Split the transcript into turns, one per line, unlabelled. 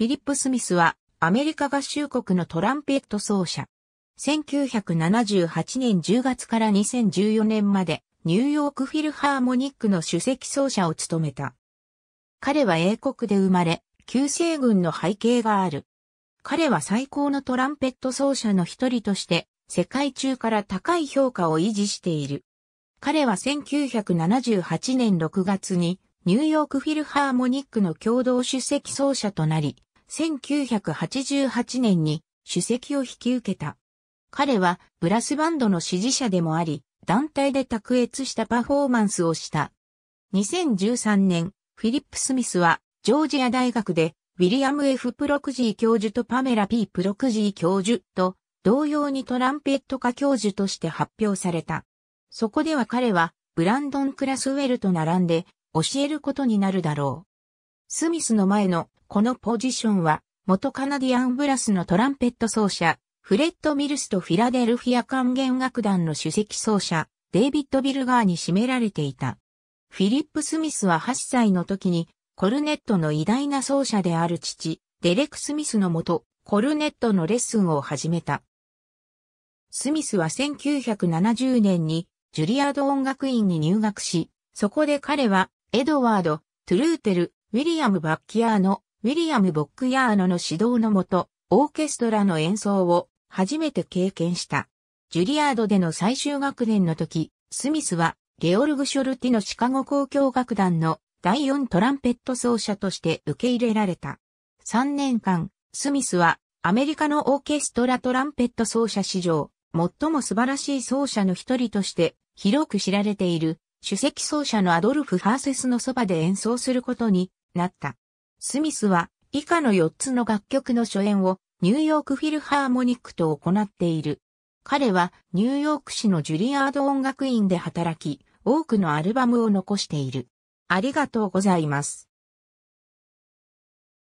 フィリップ・スミスはアメリカ合衆国のトランペット奏者。1978年10月から2014年までニューヨークフィルハーモニックの首席奏者を務めた。彼は英国で生まれ、旧西軍の背景がある。彼は最高のトランペット奏者の一人として世界中から高い評価を維持している。彼は1978年6月にニューヨークフィルハーモニックの共同主席奏者となり、1988年に主席を引き受けた。彼はブラスバンドの支持者でもあり、団体で卓越したパフォーマンスをした。2013年、フィリップ・スミスはジョージア大学でウィリアム・ F・ プロクジー教授とパメラ・ P・ プロクジー教授と同様にトランペット科教授として発表された。そこでは彼はブランドン・クラスウェルと並んで教えることになるだろう。スミスの前のこのポジションは元カナディアンブラスのトランペット奏者、フレッド・ミルスとフィラデルフィア管弦楽団の首席奏者、デイビッド・ビルガーに占められていた。フィリップ・スミスは8歳の時に、コルネットの偉大な奏者である父、デレク・スミスのもと、コルネットのレッスンを始めた。スミスは1970年に、ジュリアード音楽院に入学し、そこで彼は、エドワード・トゥルーテル、ウィリアム・バッキアーノ、ウィリアム・ボックヤーノの指導のもと、オーケストラの演奏を初めて経験した。ジュリアードでの最終学年の時、スミスはゲオルグ・ショルティのシカゴ交響楽団の第4トランペット奏者として受け入れられた。3年間、スミスはアメリカのオーケストラトランペット奏者史上、最も素晴らしい奏者の一人として広く知られている、首席奏者のアドルフ・ハーセスのそばで演奏することになった。スミスは以下の4つの楽曲の初演をニューヨークフィルハーモニックと行っている。彼はニューヨーク市のジュリアード音楽院で働き、多くのアルバムを残している。ありがとうございます。